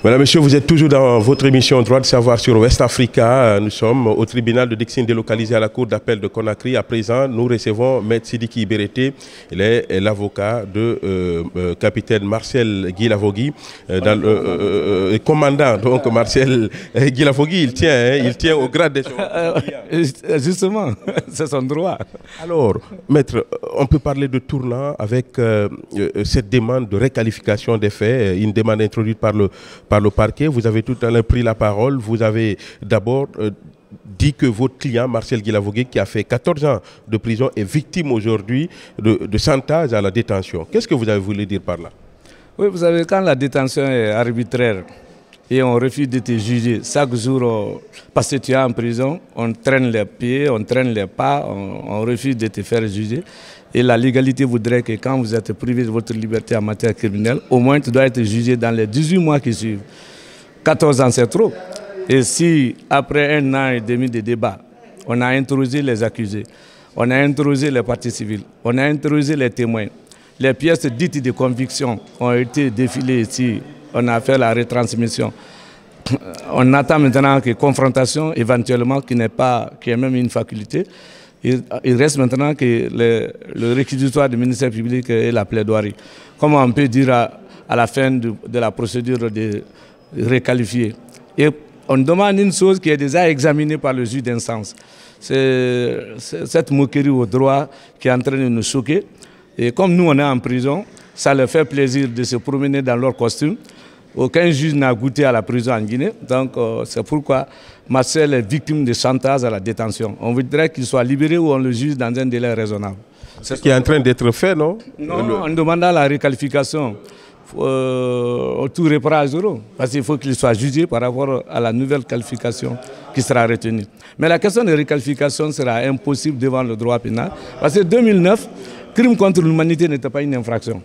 Voilà, monsieur, vous êtes toujours dans votre émission Droit de savoir sur West Africa. Euh, nous sommes au tribunal de Dixine délocalisé à la cour d'appel de Conakry. À présent, nous recevons Maître Sidiki Iberete. Il est euh, l'avocat de euh, capitaine Marcel Guilavogui, commandant. Donc, Marcel Guilavogui, il tient, hein, il tient au grade des Justement, c'est son droit. Alors, maître, on peut parler de tournant avec cette demande de réqualification des faits, une demande introduite par le par le parquet. Vous avez tout à l'heure pris la parole. Vous avez d'abord euh, dit que votre client, Marcel Guilavogué, qui a fait 14 ans de prison, est victime aujourd'hui de, de chantage à la détention. Qu'est-ce que vous avez voulu dire par là Oui, vous savez, quand la détention est arbitraire, et on refuse de te juger. Chaque jour, parce que tu es en prison, on traîne les pieds, on traîne les pas, on, refuse de te faire juger. Et la légalité voudrait que quand vous êtes privé de votre liberté en matière criminelle, au moins tu dois être jugé dans les 18 mois qui suivent. 14 ans, c'est trop. Et si, après un an et demi de débat, on a introduit les accusés, on a introduit les parties civiles, on a introduit les témoins, les pièces dites de conviction ont été défilées ici on a fait la retransmission. Euh, on attend maintenant que confrontation, éventuellement, qui n'est pas, qui est même une faculté. Il, reste maintenant que le, réquisitoire du ministère public et la plaidoirie. Comment on peut dire à, la fin de, la procédure de requalifier Et on demande une chose qui est déjà examinée par le juge d'instance. C'est cette moquerie au droit qui est en train de nous choquer. Et comme nous, on est en prison, ça leur fait plaisir de se promener dans leur costume. Aucun juge n'a goûté à la prison en Guinée. Donc, euh, c'est pourquoi Marcel est victime de chantage à la détention. On voudrait qu'il soit libéré ou on le juge dans un délai raisonnable. C'est ce qui est en train d'être fait, non Non, on en demandant la réqualification, au euh, tout reprend à zéro. Parce qu'il faut qu'il soit jugé par rapport à la nouvelle qualification qui sera retenue. Mais la question de réqualification sera impossible devant le droit pénal. Parce que 2009, crime contre l'humanité n'était pas une infraction.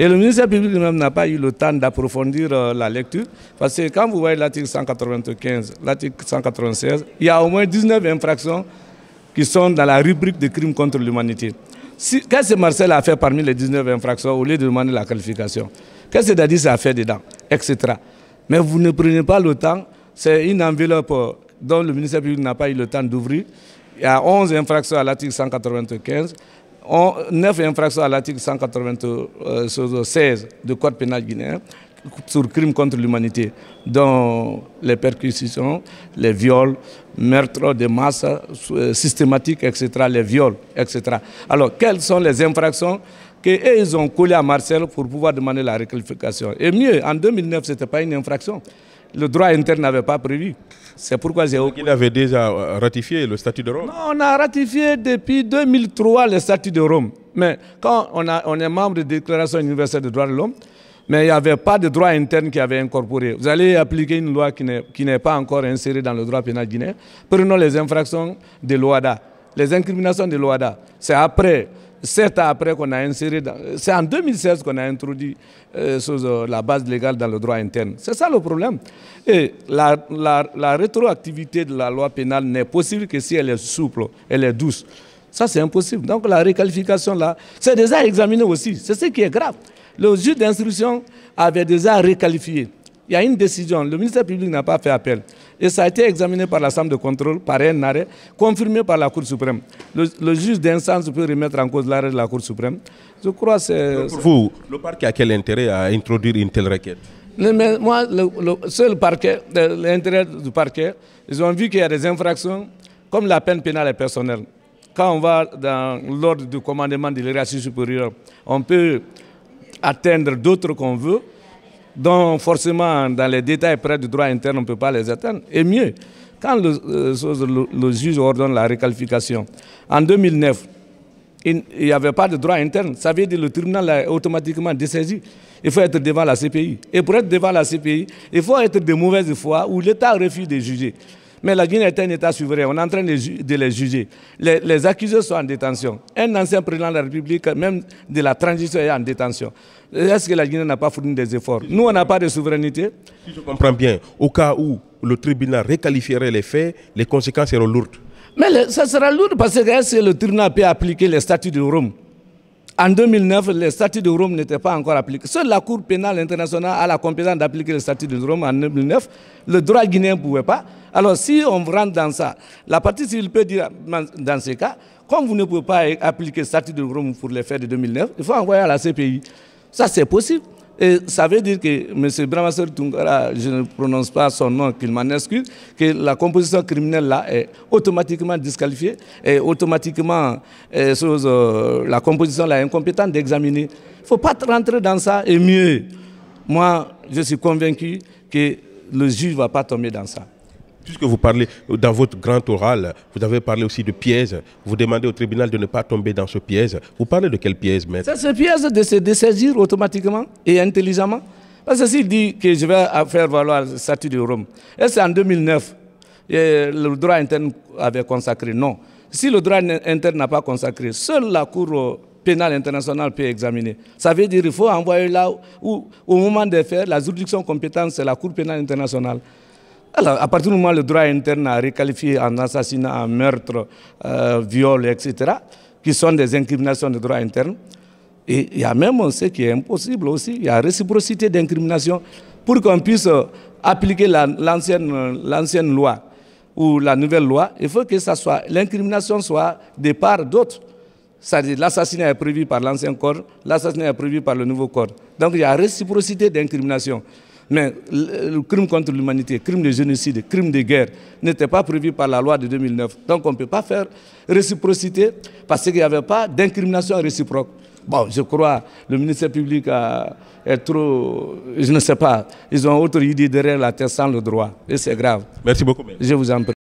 Et le ministère public lui-même n'a pas eu le temps d'approfondir euh, la lecture, parce que quand vous voyez l'article 195, l'article 196, il y a au moins 19 infractions qui sont dans la rubrique des crimes contre l'humanité. Qu'est-ce que Marcel a fait parmi les 19 infractions au lieu de demander la qualification Qu'est-ce que Dadis a fait dedans Etc. Mais vous ne prenez pas le temps, c'est une enveloppe euh, dont le ministère public n'a pas eu le temps d'ouvrir. Il y a 11 infractions à l'article 195 ont neuf infractions à l'article 196 euh, du Code pénal guinéen sur crime contre l'humanité, dont les perquisitions, les viols, meurtres de masse euh, systématiques, etc., les viols, etc. Alors, quelles sont les infractions qu'ils ils ont collé à Marcel pour pouvoir demander la réqualification. Et mieux, en 2009, ce n'était pas une infraction. Le droit interne n'avait pas prévu. C'est pourquoi j'ai... Donc il avait déjà euh, ratifié le statut de Rome Non, on a ratifié depuis 2003 le statut de Rome. Mais quand on, a, on est membre de la Déclaration universelle des droits de l'homme, mais il n'y avait pas de droit interne qui avait incorporé. Vous allez appliquer une loi qui n'est pas encore insérée dans le droit pénal guinéen. Prenons les infractions de l'OADA, les incriminations de l'OADA. C'est après après qu'on a c'est en 2016 qu'on a introduit euh, euh, la base légale dans le droit interne. C'est ça le problème. Et la, la rétroactivité de la loi pénale n'est possible que si elle est souple, elle est douce. Ça, c'est impossible. Donc la réqualification, là, c'est déjà examiné aussi. C'est ce qui est grave. Le juge d'instruction avait déjà réqualifié il y a une décision. Le ministère public n'a pas fait appel. Et ça a été examiné par la Chambre de contrôle, par un arrêt, confirmé par la Cour suprême. Le, juge d'instance peut remettre en cause l'arrêt de la Cour suprême. Je crois que c'est. Vous, le parquet a quel intérêt à introduire une telle requête mais moi, le, seul parquet, l'intérêt du parquet, ils ont vu qu'il y a des infractions, comme la peine pénale et personnelle. Quand on va dans l'ordre du commandement de l'hierarchie supérieure, on peut atteindre d'autres qu'on veut, donc forcément, dans les détails près du droit interne, on ne peut pas les atteindre. Et mieux, quand le, euh, juge ordonne la réqualification, en 2009, il n'y avait pas de droit interne. Ça veut dire que le tribunal a automatiquement dessaisi. Il faut être devant la CPI. Et pour être devant la CPI, il faut être de mauvaise foi où l'État refuse de juger. Mais la Guinée est un État souverain. On est en train de, les juger. Les, accusés sont en détention. Un ancien président de la République, même de la transition, est en détention. Est-ce que la Guinée n'a pas fourni des efforts Nous, on n'a pas de souveraineté. Si je comprends bien, au cas où le tribunal réqualifierait les faits, les conséquences seront lourdes. Mais ça sera lourd parce que est-ce que le tribunal peut appliquer les statuts de Rome en 2009, le Statut de Rome n'était pas encore appliqué. Seule la Cour pénale internationale a la compétence d'appliquer le Statut de Rome en 2009. Le droit guinéen ne pouvait pas. Alors, si on rentre dans ça, la partie civile peut dire, dans ces cas, comme vous ne pouvez pas appliquer le statut de Rome pour les faits de 2009, il faut envoyer à la CPI. Ça, c'est possible. Et ça veut dire que M. bramasser Tungara, je ne prononce pas son nom, qu'il m'en excuse, que la composition criminelle là est automatiquement disqualifiée et automatiquement euh, euh, la composition là est incompétente d'examiner. Il ne faut pas rentrer dans ça et mieux. Moi, je suis convaincu que le juge ne va pas tomber dans ça. Puisque vous parlez, dans votre grand oral, vous avez parlé aussi de piège. Vous demandez au tribunal de ne pas tomber dans ce piège. Vous parlez de quel piège, maître C'est ce piège de se dessaisir automatiquement et intelligemment. Parce que s'il dit que je vais faire valoir le statut de Rome, et c'est en 2009, le droit interne avait consacré. Non. Si le droit interne n'a pas consacré, seule la Cour pénale internationale peut examiner. Ça veut dire qu'il faut envoyer là où, au moment de faire, la juridiction compétente, c'est la Cour pénale internationale. Alors, à partir du moment où le droit interne a réqualifié en assassinat, en meurtre, euh, viol, etc., qui sont des incriminations de droit interne, et il y a même ce qui est impossible aussi, il y a réciprocité d'incrimination pour qu'on puisse euh, appliquer euh, l'ancienne loi ou la nouvelle loi, il faut que ça soit l'incrimination soit des parts d'autres. C'est-à-dire l'assassinat est prévu par l'ancien corps, l'assassinat est prévu par le nouveau corps. Donc il y a réciprocité d'incrimination. Mais le crime contre l'humanité, le crime de génocide, le crime de guerre n'était pas prévu par la loi de 2009. Donc on ne peut pas faire réciprocité parce qu'il n'y avait pas d'incrimination réciproque. Bon, je crois le ministère public a, est trop, je ne sais pas, ils ont autre idée derrière la terre sans le droit et c'est grave. Merci beaucoup. Je vous en prie.